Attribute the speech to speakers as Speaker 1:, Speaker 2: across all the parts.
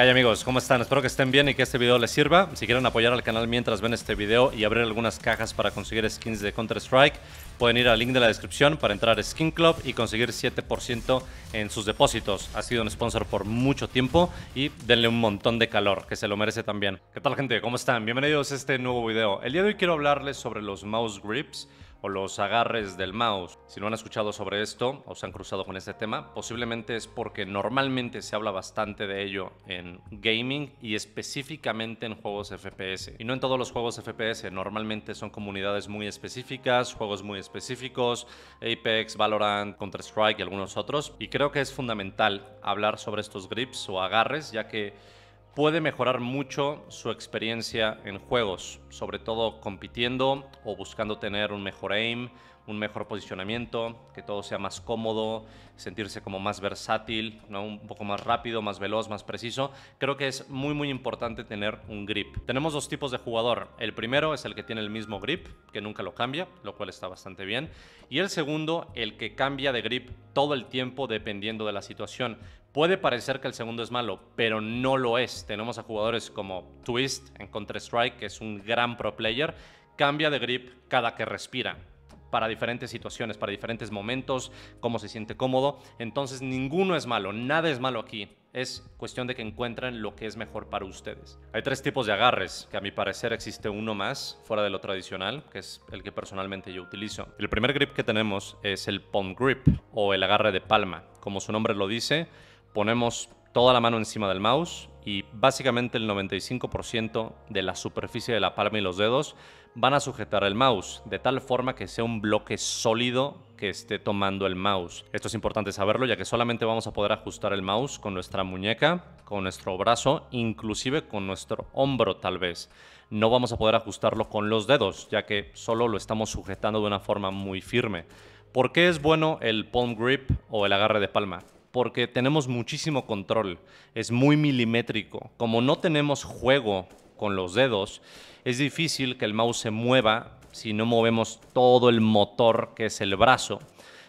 Speaker 1: ¿Qué amigos? ¿Cómo están? Espero que estén bien y que este video les sirva. Si quieren apoyar al canal mientras ven este video y abrir algunas cajas para conseguir skins de Counter-Strike, pueden ir al link de la descripción para entrar a Skin Club y conseguir 7% en sus depósitos. Ha sido un sponsor por mucho tiempo y denle un montón de calor, que se lo merece también. ¿Qué tal gente? ¿Cómo están? Bienvenidos a este nuevo video. El día de hoy quiero hablarles sobre los mouse grips o los agarres del mouse. Si no han escuchado sobre esto o se han cruzado con este tema, posiblemente es porque normalmente se habla bastante de ello en gaming y específicamente en juegos FPS. Y no en todos los juegos FPS, normalmente son comunidades muy específicas, juegos muy específicos, Apex, Valorant, Counter-Strike y algunos otros. Y creo que es fundamental hablar sobre estos grips o agarres, ya que puede mejorar mucho su experiencia en juegos, sobre todo compitiendo o buscando tener un mejor aim, un mejor posicionamiento, que todo sea más cómodo, sentirse como más versátil, un poco más rápido, más veloz, más preciso. Creo que es muy muy importante tener un grip. Tenemos dos tipos de jugador. El primero es el que tiene el mismo grip, que nunca lo cambia, lo cual está bastante bien. Y el segundo, el que cambia de grip todo el tiempo dependiendo de la situación. Puede parecer que el segundo es malo, pero no lo es. Tenemos a jugadores como Twist en Counter-Strike, que es un gran pro player, cambia de grip cada que respira para diferentes situaciones, para diferentes momentos, cómo se siente cómodo. Entonces ninguno es malo, nada es malo aquí. Es cuestión de que encuentren lo que es mejor para ustedes. Hay tres tipos de agarres, que a mi parecer existe uno más fuera de lo tradicional, que es el que personalmente yo utilizo. El primer grip que tenemos es el palm grip o el agarre de palma. Como su nombre lo dice, ponemos toda la mano encima del mouse y básicamente el 95% de la superficie de la palma y los dedos van a sujetar el mouse, de tal forma que sea un bloque sólido que esté tomando el mouse. Esto es importante saberlo ya que solamente vamos a poder ajustar el mouse con nuestra muñeca, con nuestro brazo, inclusive con nuestro hombro tal vez. No vamos a poder ajustarlo con los dedos ya que solo lo estamos sujetando de una forma muy firme. ¿Por qué es bueno el palm grip o el agarre de palma? porque tenemos muchísimo control, es muy milimétrico. Como no tenemos juego con los dedos, es difícil que el mouse se mueva si no movemos todo el motor que es el brazo.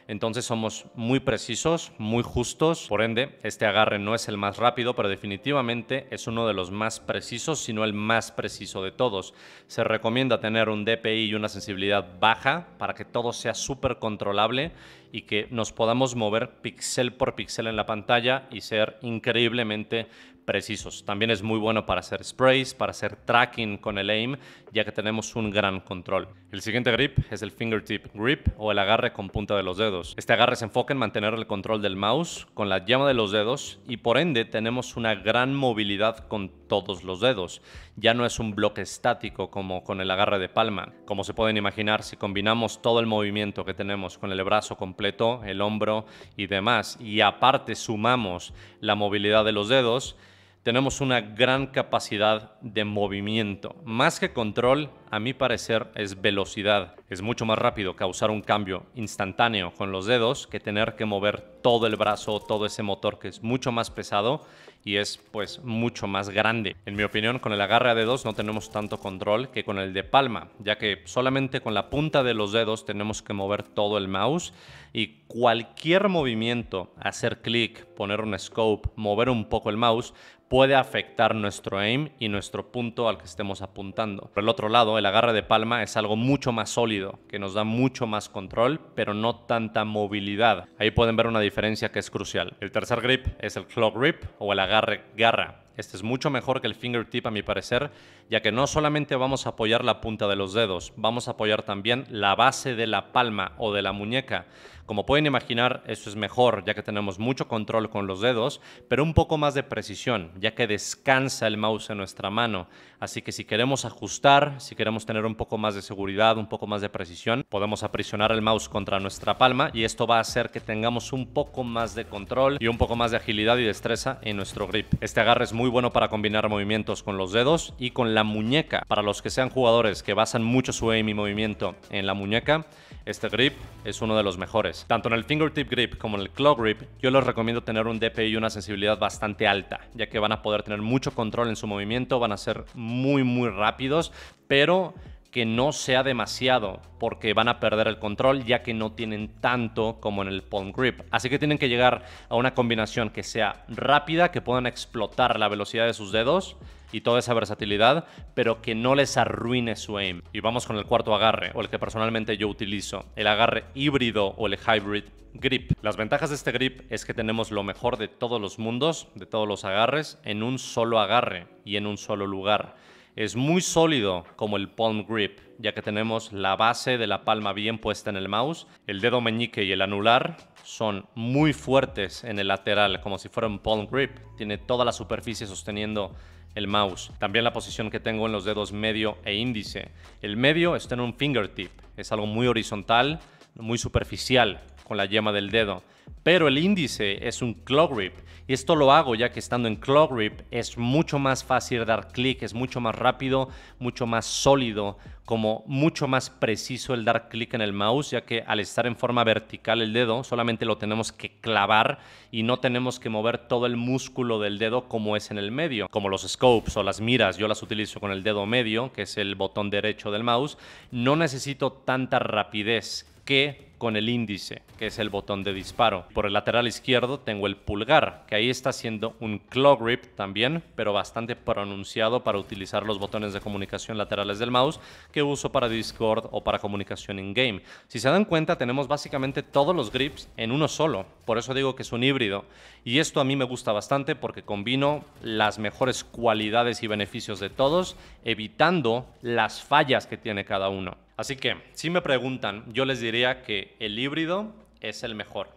Speaker 1: Entonces somos muy precisos, muy justos. Por ende, este agarre no es el más rápido, pero definitivamente es uno de los más precisos, si no el más preciso de todos. Se recomienda tener un DPI y una sensibilidad baja para que todo sea súper controlable y que nos podamos mover píxel por píxel en la pantalla y ser increíblemente precisos. También es muy bueno para hacer sprays, para hacer tracking con el aim, ya que tenemos un gran control. El siguiente grip es el fingertip grip o el agarre con punta de los dedos. Este agarre se enfoca en mantener el control del mouse con la llama de los dedos y por ende tenemos una gran movilidad con todos los dedos. Ya no es un bloque estático como con el agarre de palma. Como se pueden imaginar, si combinamos todo el movimiento que tenemos con el brazo completo, el hombro y demás, y aparte sumamos la movilidad de los dedos, tenemos una gran capacidad de movimiento. Más que control, a mi parecer, es velocidad. Es mucho más rápido causar un cambio instantáneo con los dedos que tener que mover todo el brazo, todo ese motor que es mucho más pesado y es pues mucho más grande. En mi opinión, con el agarre a dedos no tenemos tanto control que con el de palma, ya que solamente con la punta de los dedos tenemos que mover todo el mouse y cualquier movimiento, hacer clic, poner un scope, mover un poco el mouse, puede afectar nuestro aim y nuestro punto al que estemos apuntando. Por el otro lado, el agarre de palma es algo mucho más sólido, que nos da mucho más control, pero no tanta movilidad. Ahí pueden ver una diferencia que es crucial. El tercer grip es el claw grip o el agarre garra. Este es mucho mejor que el fingertip a mi parecer, ya que no solamente vamos a apoyar la punta de los dedos, vamos a apoyar también la base de la palma o de la muñeca. Como pueden imaginar, eso es mejor, ya que tenemos mucho control con los dedos, pero un poco más de precisión, ya que descansa el mouse en nuestra mano. Así que si queremos ajustar, si queremos tener un poco más de seguridad, un poco más de precisión, podemos aprisionar el mouse contra nuestra palma y esto va a hacer que tengamos un poco más de control y un poco más de agilidad y destreza en nuestro grip. Este agarre es muy bueno para combinar movimientos con los dedos y con la muñeca. Para los que sean jugadores que basan mucho su aim y movimiento en la muñeca, este grip es uno de los mejores. Tanto en el fingertip grip como en el claw grip, yo les recomiendo tener un DPI y una sensibilidad bastante alta, ya que van a poder tener mucho control en su movimiento, van a ser muy muy rápidos, pero que no sea demasiado, porque van a perder el control ya que no tienen tanto como en el palm grip. Así que tienen que llegar a una combinación que sea rápida, que puedan explotar la velocidad de sus dedos, y toda esa versatilidad, pero que no les arruine su aim. Y vamos con el cuarto agarre, o el que personalmente yo utilizo, el agarre híbrido o el hybrid grip. Las ventajas de este grip es que tenemos lo mejor de todos los mundos, de todos los agarres, en un solo agarre y en un solo lugar. Es muy sólido como el palm grip, ya que tenemos la base de la palma bien puesta en el mouse, el dedo meñique y el anular son muy fuertes en el lateral, como si fuera un palm grip, tiene toda la superficie sosteniendo el mouse, también la posición que tengo en los dedos medio e índice. El medio está en un fingertip, es algo muy horizontal, muy superficial, con la yema del dedo. Pero el índice es un claw grip. Y esto lo hago ya que estando en claw grip es mucho más fácil dar clic, es mucho más rápido, mucho más sólido, como mucho más preciso el dar clic en el mouse, ya que al estar en forma vertical el dedo solamente lo tenemos que clavar y no tenemos que mover todo el músculo del dedo como es en el medio, como los scopes o las miras, yo las utilizo con el dedo medio, que es el botón derecho del mouse, no necesito tanta rapidez que con el índice, que es el botón de disparo. Por el lateral izquierdo tengo el pulgar, que ahí está siendo un claw grip también, pero bastante pronunciado para utilizar los botones de comunicación laterales del mouse que uso para Discord o para comunicación in-game. Si se dan cuenta, tenemos básicamente todos los grips en uno solo, por eso digo que es un híbrido. Y esto a mí me gusta bastante porque combino las mejores cualidades y beneficios de todos, evitando las fallas que tiene cada uno. Así que, si me preguntan, yo les diría que el híbrido es el mejor.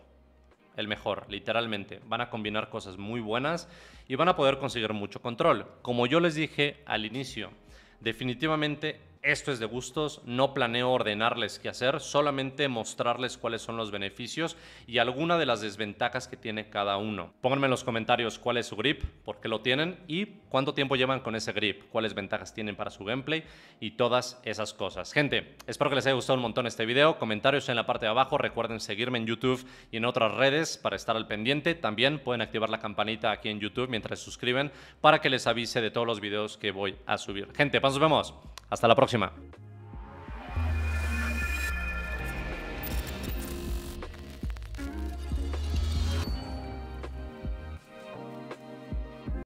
Speaker 1: El mejor, literalmente. Van a combinar cosas muy buenas y van a poder conseguir mucho control. Como yo les dije al inicio, definitivamente esto es de gustos, no planeo ordenarles qué hacer, solamente mostrarles cuáles son los beneficios y alguna de las desventajas que tiene cada uno. Pónganme en los comentarios cuál es su grip, por qué lo tienen y cuánto tiempo llevan con ese grip, cuáles ventajas tienen para su gameplay y todas esas cosas. Gente, espero que les haya gustado un montón este video, comentarios en la parte de abajo, recuerden seguirme en YouTube y en otras redes para estar al pendiente, también pueden activar la campanita aquí en YouTube mientras suscriben para que les avise de todos los videos que voy a subir. Gente, pues nos vemos. Hasta la próxima.